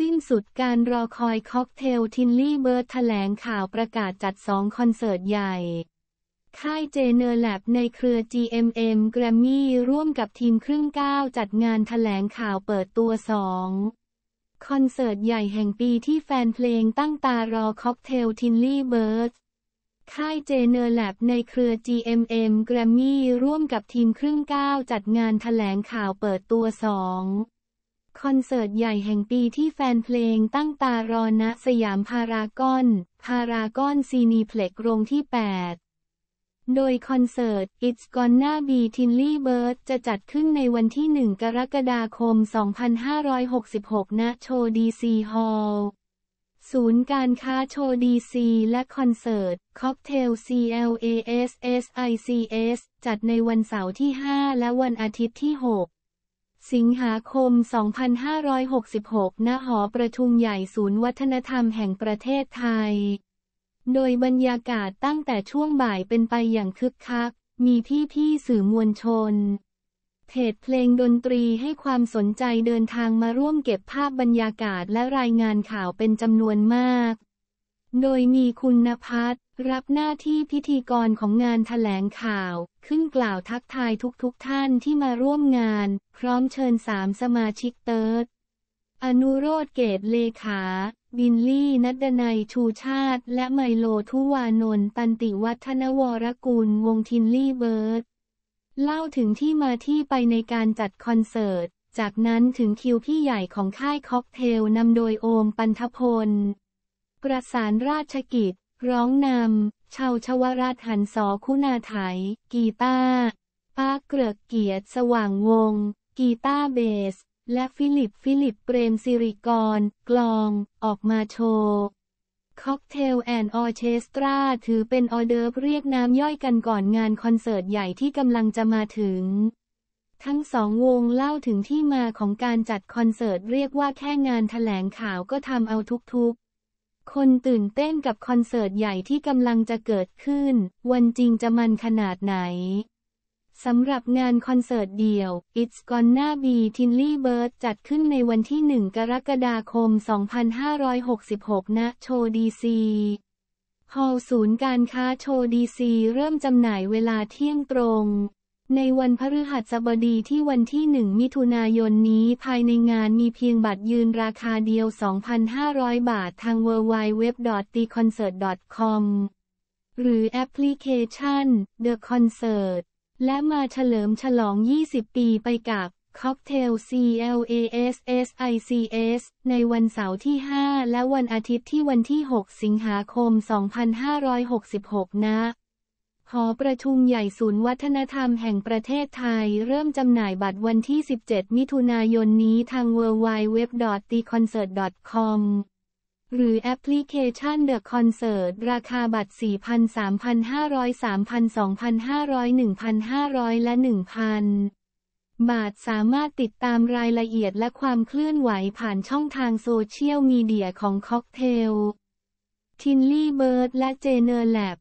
สิ้นสุดการรอคอยค็อกเทลทินลี่เบิร์ดแถลงข่าวประกาศจัดสองคอนเสิร์ตใหญ่ ค่ายเจเนอร์แลบในเครือ GMM แกรมมี่ร่วมกับทีมครึ่งก้าวจัดงานแถลงข่าวเปิดตัวสองคอนเสิร์ตใหญ่แห่งปีที่แฟนเพลงตั้งตารอค็อกเทลทินลี่เบิร์ดค่ายเจเนอร์แลบในเครือ GMM แกรมมี่ร่วมกับทีมครึ่งก้าวจัดงานแถลงข่าวเปิดตัวสองคอนเสิร์ตใหญ่แห่งปีที่แฟนเพลงตั้งตารอณสยามพารากอน พารากอนซีนีเพล็กโรงที่ 8 โดยคอนเสิร์ต It's Gonna Be Tinley Bird จะจัดขึ้นในวันที่ 1 กรกฎาคม 2566 ณ โชดีซีฮอลล์ ศูนย์การค้าโชว์ดีซี และคอนเสิร์ตค็อกเทล CLASSICS จัดในวันเสาร์ที่ 5 และวันอาทิตย์ที่ 6สิงหาคม 2566 ณ หอประชุมใหญ่ศูนย์วัฒนธรรมแห่งประเทศไทย โดยบรรยากาศตั้งแต่ช่วงบ่ายเป็นไปอย่างคึกคัก มีพี่พี่สื่อมวลชนเพจเพลงดนตรีให้ความสนใจเดินทางมาร่วมเก็บภาพบรรยากาศและรายงานข่าวเป็นจำนวนมากโดยมีคุณนภัสรับหน้าที่พิธีกรของงานถแถลงข่าว ขึ้นกล่าวทักทายทุกๆทท่านที่มาร่วมงาน พร้อมเชิญสามสมาชิกเติร์ดอนุโรธเกตเลขา บินลี่นัดนัยชูชาติ และไมโลทุวานนตันติวัฒนวรกุลวงทินลี่เบิร์ดเล่าถึงที่มาที่ไปในการจัดคอนเสิร์ต จากนั้นถึงคิวพี่ใหญ่ของค่ายค็อกเทลนำโดยโอมปันทพลประสานราชกิจร้องนำชาวชวราชหันสอคุณาไถกีตาร์ป้าเกลือเกียรติสว่างวง กีตาร์เบส และฟิลิปฟิลิป เปรมสิริกร กลอง ออกมาโชว์ค็อกเทลแอนด์ออเคสตราถือเป็นออเดอร์เรียกน้ำย่อยกันก่อนงานคอนเสิร์ตใหญ่ที่กำลังจะมาถึง ทั้งสองวงเล่าถึงที่มาของการจัดคอนเสิร์ตเรียกว่าแค่งานถแถลงข่าวก็ทำเอาทุกคนตื่นเต้นกับคอนเสิร์ตใหญ่ที่กำลังจะเกิดขึ้น วันจริงจะมันขนาดไหน สำหรับงานคอนเสิร์ตเดี่ยว It's Gonna Be Tinley Bird จัดขึ้นในวันที่ 1 กรกฎาคม 2566 ณโชดีซีฮอลล์ศูนย์การค้าโชดีซีเริ่มจำหน่ายเวลาเที่ยงตรงในวันพฤหัสบดีที่วันที่ 1 มิถุนายนนี้ภายในงานมีเพียงบัตรยืนราคาเดียว 2,500 บาททาง w w w t h e c o n c e r t c o m หรือแอปพลิเคชัน The Concert และมาเฉลิมฉลอง 20 ปีไปกับค็อกเทล CLASSICS ในวันเสาร์ที่ 5 และวันอาทิตย์ที่วันที่ 6 สิงหาคม 2566 นะหอประชุมใหญ่ศูนย์วัฒนธรรมแห่งประเทศไทย เริ่มจำหน่ายบัตรวันที่ 17 มิถุนายนนี้ทาง w w w t c o n c e r t c o m หรือแอปพลิเคชัน The Concert ราคาบัตร 4,000 3,500 3,000 2,500 1,500 และ 1,000 บาทสามารถติดตามรายละเอียดและความเคลื่อนไหวผ่านช่องทางโซเชียลมีเดียของค็อกเทลทินลี่เบิร์ดและเจเนอร์แลบ